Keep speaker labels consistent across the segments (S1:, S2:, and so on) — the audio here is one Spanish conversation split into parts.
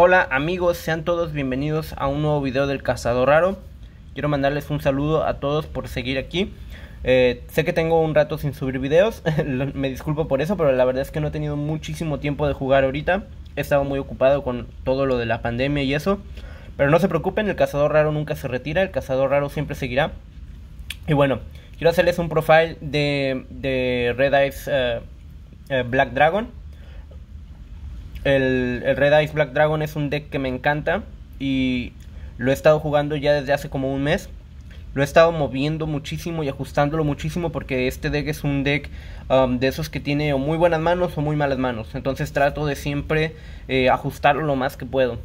S1: Hola amigos, sean todos bienvenidos a un nuevo video del Cazador Raro. Quiero mandarles un saludo a todos por seguir aquí. Eh, sé que tengo un rato sin subir videos, me disculpo por eso, pero la verdad es que no he tenido muchísimo tiempo de jugar ahorita. He estado muy ocupado con todo lo de la pandemia y eso. Pero no se preocupen, el Cazador Raro nunca se retira, el Cazador Raro siempre seguirá. Y bueno, quiero hacerles un profile de, de Red Eyes eh, eh, Black Dragon. El, Red Ice Black Dragon es un deck que me encanta y lo he estado jugando ya desde hace como un mes. Lo he estado moviendo muchísimo y ajustándolo muchísimo porque este deck es un deck um, de esos que tiene o muy buenas manos o muy malas manos. Entonces trato de siempre eh, ajustarlo lo más que puedo.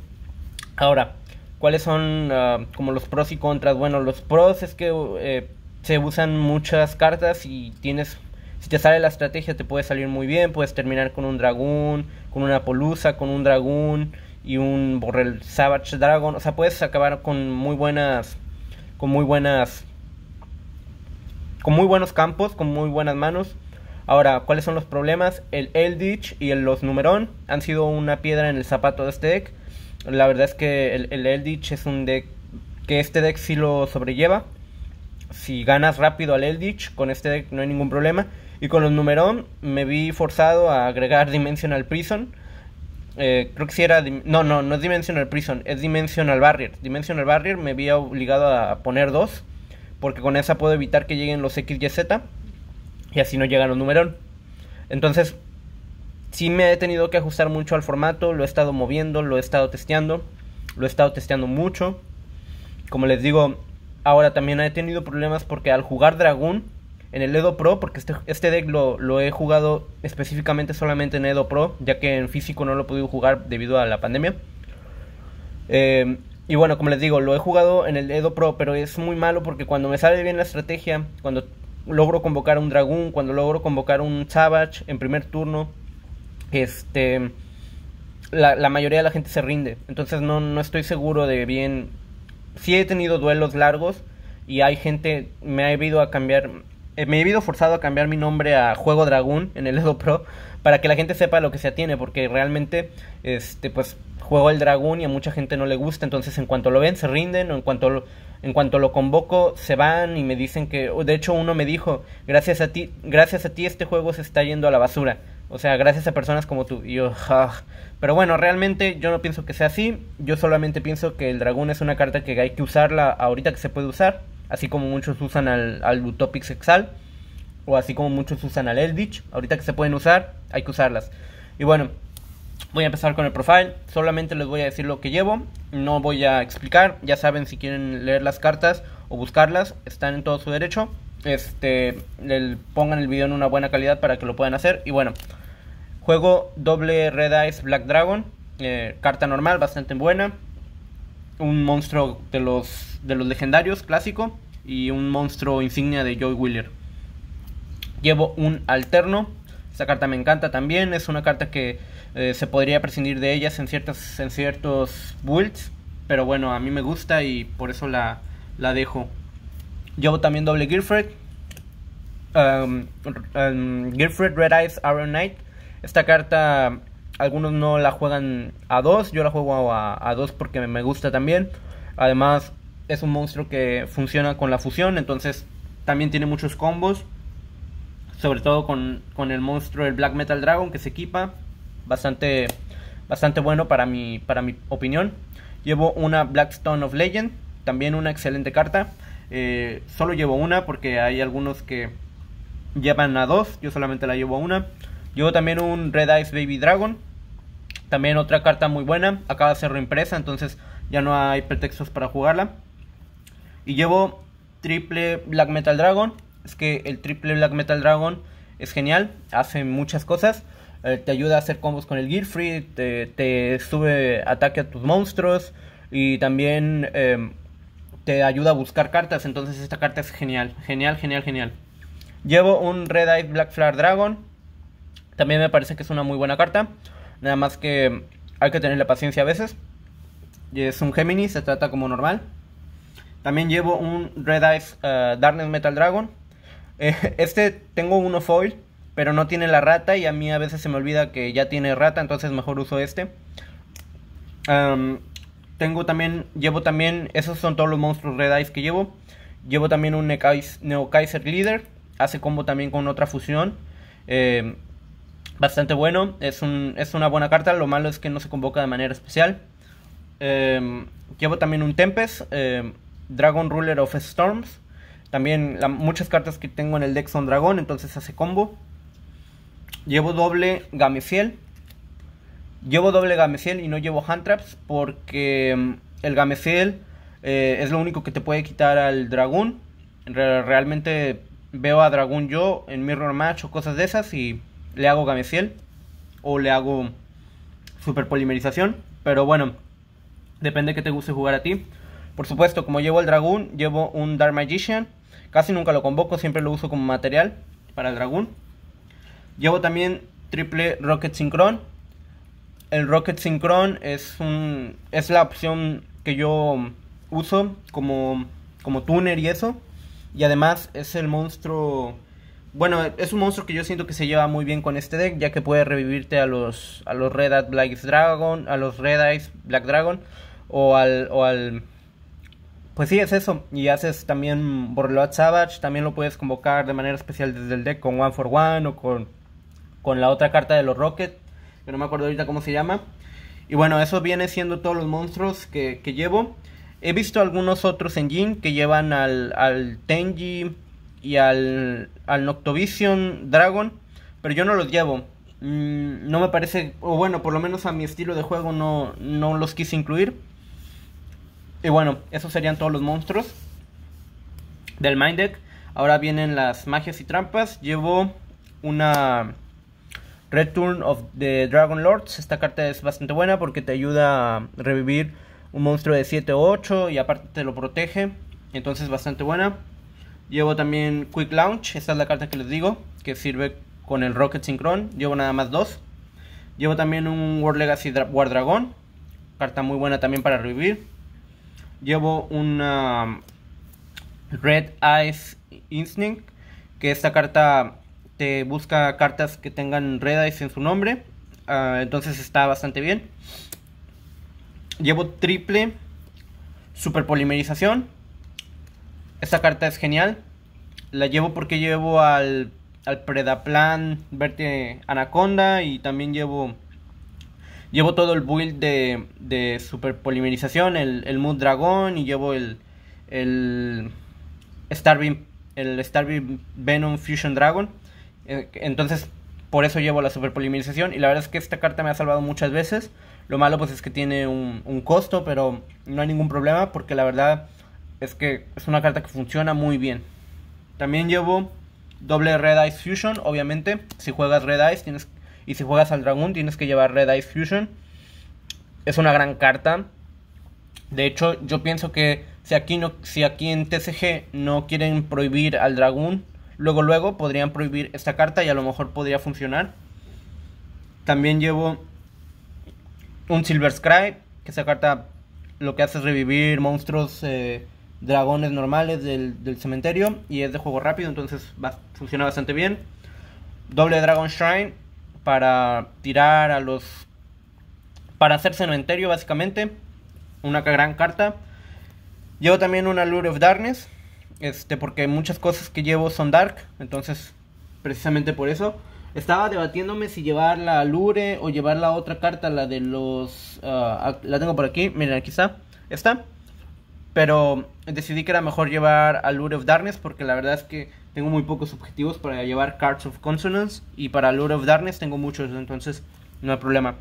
S1: Ahora, ¿cuáles son uh, como los pros y contras? Bueno, los pros es que eh, se usan muchas cartas y tienes si te sale la estrategia te puede salir muy bien, puedes terminar con un dragón, con una polusa, con un dragón y un borrel savage dragon, o sea, puedes acabar con muy buenas con muy buenas con muy buenos campos, con muy buenas manos. Ahora, ¿cuáles son los problemas? El Eldritch y el los Numerón han sido una piedra en el zapato de este deck. La verdad es que el, Elditch es un deck que este deck sí lo sobrelleva. Si ganas rápido al Eldritch, con este deck no hay ningún problema. Y con los Numerón me vi forzado a agregar Dimensional Prison. Eh, creo que si era. No, no, no es Dimensional Prison, es Dimensional Barrier. Dimensional Barrier me vi obligado a poner dos, porque con esa puedo evitar que lleguen los XYZ y así no llegan los Numerón. Entonces, sí me he tenido que ajustar mucho al formato, lo he estado moviendo, lo he estado testeando, lo he estado testeando mucho. Como les digo, ahora también he tenido problemas porque al jugar Dragón en el Edo Pro, porque este, este deck lo, lo, he jugado específicamente solamente en Edo Pro, ya que en físico no lo he podido jugar debido a la pandemia. Eh, y bueno, como les digo, lo he jugado en el Edo Pro, pero es muy malo porque cuando me sale bien la estrategia, cuando logro convocar un dragón, cuando logro convocar un Savage en primer turno, este la, mayoría de la gente se rinde. Entonces no, no estoy seguro de bien. Sí he tenido duelos largos y hay gente, me ha debido a cambiar eh, me he visto forzado a cambiar mi nombre a Juego Dragón en el Edo Pro para que la gente sepa lo que se atiene, porque realmente, este, pues, juego el dragón y a mucha gente no le gusta, entonces en cuanto lo ven se rinden o en cuanto lo, en cuanto lo convoco se van y me dicen que, de hecho uno me dijo, gracias a ti, gracias a ti este juego se está yendo a la basura, o sea, gracias a personas como tú. Y yo, pero bueno, realmente yo no pienso que sea así, yo solamente pienso que el dragón es una carta que hay que usarla ahorita que se puede usar así como muchos usan al, al Utopic Sexal, o así como muchos usan al Eldritch. Ahorita que se pueden usar, hay que usarlas. Y bueno, voy a empezar con el profile. Solamente les voy a decir lo que llevo. No voy a explicar. Ya saben, si quieren leer las cartas o buscarlas, están en todo su derecho. Este, pongan el video en una buena calidad para que lo puedan hacer. Y bueno, juego doble Red Eyes Black Dragon. Eh, carta normal, bastante buena. Un monstruo de los, de los legendarios, clásico y un monstruo insignia de Joy Wheeler. Llevo un alterno. Esta carta me encanta también. Es una carta que eh, se podría prescindir de ellas en ciertos, en ciertos builds. Pero bueno, a mí me gusta y por eso la, dejo. Llevo también doble Gilfred. Um, um Red Eyes Iron Knight. Esta carta algunos no la juegan a dos. Yo la juego a, dos porque me gusta también. Además, es un monstruo que funciona con la fusión, entonces también tiene muchos combos. Sobre todo con, con el monstruo el Black Metal Dragon que se equipa. Bastante, bastante bueno para mi, para mi opinión. Llevo una Black Stone of Legend, también una excelente carta. Eh, solo llevo una porque hay algunos que llevan a dos, yo solamente la llevo a una. Llevo también un Red Eyes Baby Dragon, también otra carta muy buena, acaba de ser reimpresa, entonces ya no hay pretextos para jugarla. Y llevo triple Black Metal Dragon. Es que el triple Black Metal Dragon es genial, hace muchas cosas. Eh, te ayuda a hacer combos con el Gear Free, te, sube ataque a tus monstruos y también em, te ayuda a buscar cartas. Entonces esta carta es genial, genial, genial, genial. Llevo un Red Eye Black Flare Dragon. También me parece que es una muy buena carta. Nada más que hay que tener la paciencia a veces. es un Gemini se trata como normal. También llevo un Red Eyes eh, Darkness Metal Dragon. Eh, este tengo uno foil, pero no tiene la rata y a mí a veces se me olvida que ya tiene rata, entonces mejor uso este. tengo también, llevo también, esos son todos los monstruos Red Eyes que llevo. Llevo también un Neo Kaiser Leader, hace combo también con otra fusión. Em, bastante bueno, es, una buena carta, lo malo es que no se convoca de manera especial. Em, llevo también un Tempest, em, Dragon Ruler of Storms. También muchas cartas que tengo en el deck son dragón, entonces hace combo. Llevo doble Gamefiel. Llevo doble Gamefiel y no llevo Hand Traps porque mm, el Gamefiel eh, es lo único que te puede quitar al dragón. realmente veo a dragón yo en Mirror Match o cosas de esas y le hago Gamefiel o le hago Super Polimerización. Pero bueno, depende que te guste jugar a ti. Por supuesto, como llevo el dragón, llevo un Dark Magician. Casi nunca lo convoco, siempre lo uso como material para el dragón. Llevo también triple Rocket Synchron. El Rocket Synchron es, un, es la opción que yo uso como, como tuner y eso. Y además es el monstruo... Bueno, es un monstruo que yo siento que se lleva muy bien con este deck, ya que puede revivirte a los, a los Red Eyes Black Dragon, a los Red Eyes Black Dragon, o al, o al pues sí, es eso. Y haces también Borload Savage, también lo puedes convocar de manera especial desde el deck con One for One o con, con la otra carta de los Rocket, que no me acuerdo ahorita cómo se llama. Y bueno, eso viene siendo todos los monstruos que, llevo. He visto algunos otros en Jin que llevan al, al Tenji y al, al Noctovision Dragon, pero yo no los llevo. Mm, no me parece, o bueno, por lo menos a mi estilo de juego no, no los quise incluir. Y bueno, esos serían todos los monstruos del Mind Deck. Ahora vienen las magias y trampas. Llevo una Return of the Dragon Lords. Esta carta es bastante buena porque te ayuda a revivir un monstruo de 7 o 8 y aparte te lo protege. Entonces bastante buena. Llevo también Quick Launch. Esta es la carta que les digo que sirve con el Rocket Synchron. Llevo nada más dos. Llevo también un World Legacy War Dragon. Carta muy buena también para revivir llevo una Red Eyes Instinct, que esta carta te busca cartas que tengan Red Eyes en su nombre, ah, entonces está bastante bien. Llevo triple Super Polimerización. Esta carta es genial. La llevo porque llevo al, al Predaplan Verte Anaconda y también llevo llevo todo el build de, de super polimerización, el, el Mood Dragon y llevo el, el Starbeam, el Venom Fusion Dragon. Eh, entonces, por eso llevo la super y la verdad es que esta carta me ha salvado muchas veces. Lo malo pues es que tiene un, un costo, pero no hay ningún problema porque la verdad es que es una carta que funciona muy bien. También llevo doble Red Ice Fusion, obviamente. Si juegas Red eyes tienes que y si juegas al dragón, tienes que llevar Red Ice Fusion. Es una gran carta. De hecho, yo pienso que si aquí, no, si aquí en TCG no quieren prohibir al dragón, luego luego podrían prohibir esta carta y a lo mejor podría funcionar. También llevo un Silver Scry que esa carta lo que hace es revivir monstruos eh, dragones normales del, cementerio y es de juego rápido, entonces funciona bastante bien. Doble Dragon Shrine, para tirar a los... para hacer cementerio básicamente. Una gran carta. Llevo también una Lure of Darkness. Este, porque muchas cosas que llevo son dark. Entonces, precisamente por eso. Estaba debatiéndome si llevar la Lure o llevar la otra carta, la de los... Ah, ah, la tengo por aquí, miren, aquí está. Está. Pero decidí que era mejor llevar a Lure of Darkness porque la verdad es que tengo muy pocos objetivos para llevar Cards of Consonance y para Lure of Darkness tengo muchos, entonces no hay problema.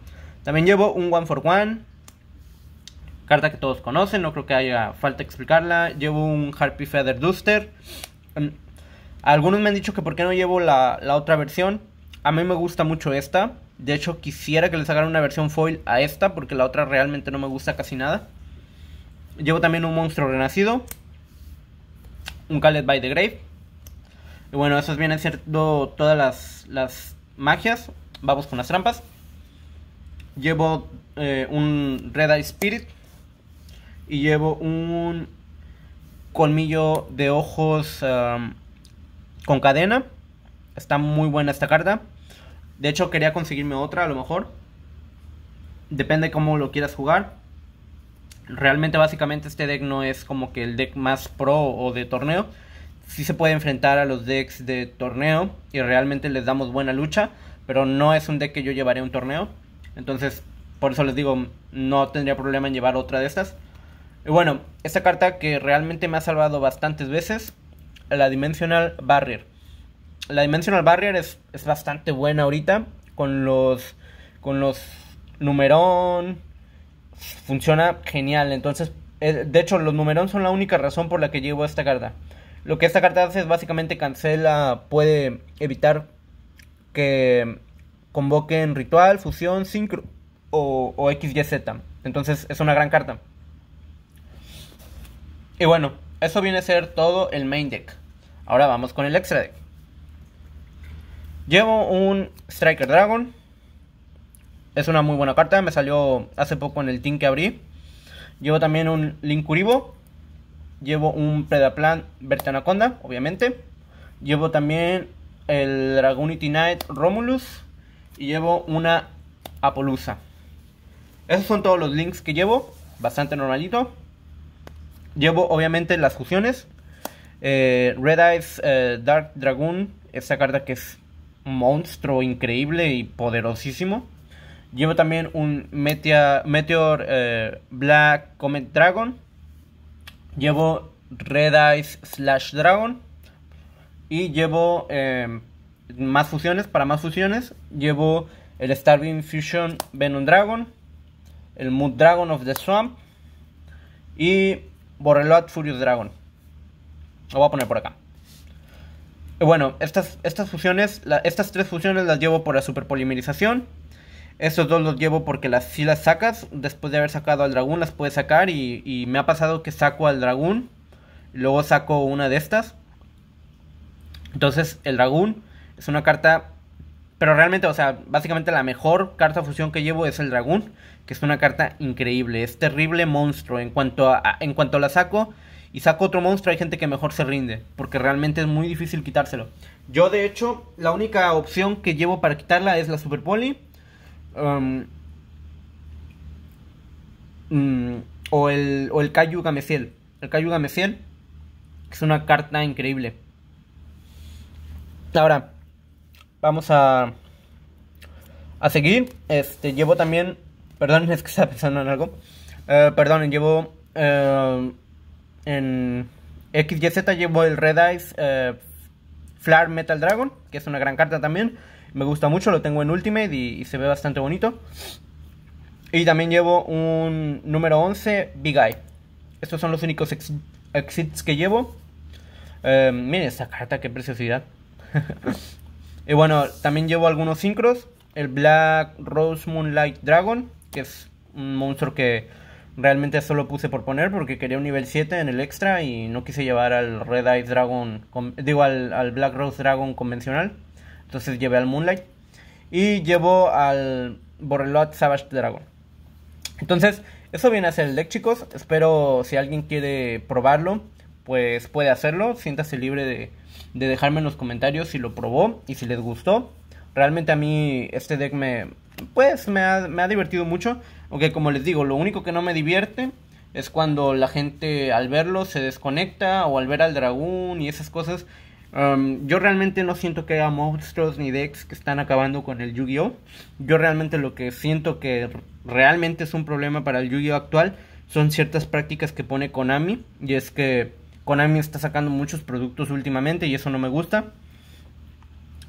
S1: También llevo un One for One, carta que todos conocen, no creo que haya falta explicarla. Llevo un Harpy Feather Duster. Mm, algunos me han dicho que por qué no llevo la, la otra versión. A mí me gusta mucho esta. De hecho, quisiera que les sacaran una versión foil a esta porque la otra realmente no me gusta casi nada. Llevo también un monstruo renacido. Un Callet by the Grave. Y bueno, esas vienen siendo todas las, magias. Vamos con las trampas. Llevo eh, un Red Eye Spirit. Y llevo un colmillo de ojos con cadena. Está muy buena esta carta. De hecho, quería conseguirme otra a lo mejor. Depende cómo lo quieras jugar. Realmente básicamente este deck no es como que el deck más pro o de torneo. Si se puede enfrentar a los decks de torneo y realmente les damos buena lucha, pero no es un deck que yo llevaré a un torneo. Entonces, por eso les digo, no tendría problema en llevar otra de estas. Y bueno, esta carta que realmente me ha salvado bastantes veces, la Dimensional Barrier. La Dimensional Barrier es, es bastante buena ahorita con los con los numerón, funciona genial. Entonces, eh, de hecho, los numerón son la única razón por la que llevo esta carta. Lo que esta carta hace es básicamente cancela, puede evitar que convoquen ritual, fusión, sincro o, o XYZ. Entonces es una gran carta. Y bueno, eso viene a ser todo el main deck. Ahora vamos con el extra deck. Llevo un Striker Dragon, es una muy buena carta. Me salió hace poco en el team que abrí. Llevo también un Linkuribo. Llevo un Predaplan Verte Anaconda, obviamente. Llevo también el Dragonity Knight Romulus. Y llevo una Apolusa. Esos son todos los links que llevo. Bastante normalito. Llevo obviamente las fusiones. Eh, Red Eyes eh, Dark Dragon. Esta carta que es un monstruo increíble y poderosísimo. Llevo también un Meteor, eh, Black Comet Dragon. Llevo Red Eyes Slash Dragon. Y llevo eh, más fusiones, para más fusiones. Llevo el Starving Fusion Venom Dragon. El Mood Dragon of the Swamp. Y Borrelot Furious Dragon. Lo voy a poner por acá. Bueno, estas, estas fusiones, estas tres fusiones las llevo por la superpolimerización. Estos dos los llevo porque las, si las sacas, después de haber sacado al dragón, las puedes sacar. Y, me ha pasado que saco al dragón, luego saco una de estas. Entonces, el dragón es una carta. Pero realmente, o sea, básicamente la mejor carta fusión que llevo es el dragón, que es una carta increíble, es terrible monstruo. En cuanto, en cuanto la saco y saco otro monstruo, hay gente que mejor se rinde, porque realmente es muy difícil quitárselo. Yo, de hecho, la única opción que llevo para quitarla es la Super Poli Um, mm, o el, o el El es una carta increíble. Ahora, vamos a, a seguir. Este, llevo también... Perdón, es que estaba pensando en algo. Eh, perdón, llevo... Eh, en XYZ llevo el Red Eyes eh, Flare Metal Dragon, que es una gran carta también. Me gusta mucho, lo tengo en Ultimate y, se ve bastante bonito. Y también llevo un número 11, Big Eye. Estos son los únicos exits que llevo. Em, miren esta carta, qué preciosidad. y bueno, también llevo algunos sincros. El Black Rose Moonlight Dragon, que es un monstruo que realmente solo puse por poner porque quería un nivel 7 en el extra y no quise llevar al Red Eye Dragon, digo al Black Rose Dragon convencional. Entonces llevé al Moonlight y llevo al Borrelot Savage Dragon. Entonces, eso viene a ser el deck, chicos. Espero si alguien quiere probarlo, pues puede hacerlo. Siéntase libre de, dejarme en los comentarios si lo probó y si les gustó. Realmente a mí este deck me, pues me ha, me ha, divertido mucho. Aunque como les digo, lo único que no me divierte es cuando la gente al verlo se desconecta o al ver al dragón y esas cosas yo realmente no siento que haya monstruos ni decks que están acabando con el Yu-Gi-Oh! Yo realmente lo que siento que realmente es un problema para el Yu-Gi-Oh! actual son ciertas prácticas que pone Konami. Y es que Konami está sacando muchos productos últimamente y eso no me gusta.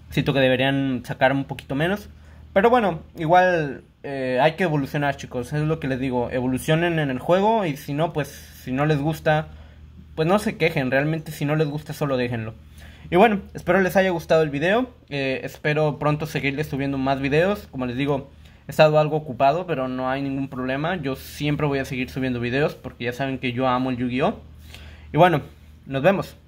S1: Siento que deberían sacar un poquito menos. Pero bueno, igual eh, hay que evolucionar chicos, es lo que les digo. Evolucionen en el juego y si no, pues si no les gusta, pues no se quejen. Realmente si no les gusta, solo déjenlo. Y bueno, espero les haya gustado el video. Eh, espero pronto seguirles subiendo más videos. Como les digo, he estado algo ocupado, pero no hay ningún problema. Yo siempre voy a seguir subiendo videos porque ya saben que yo amo el Yu-Gi-Oh. Y bueno, nos vemos.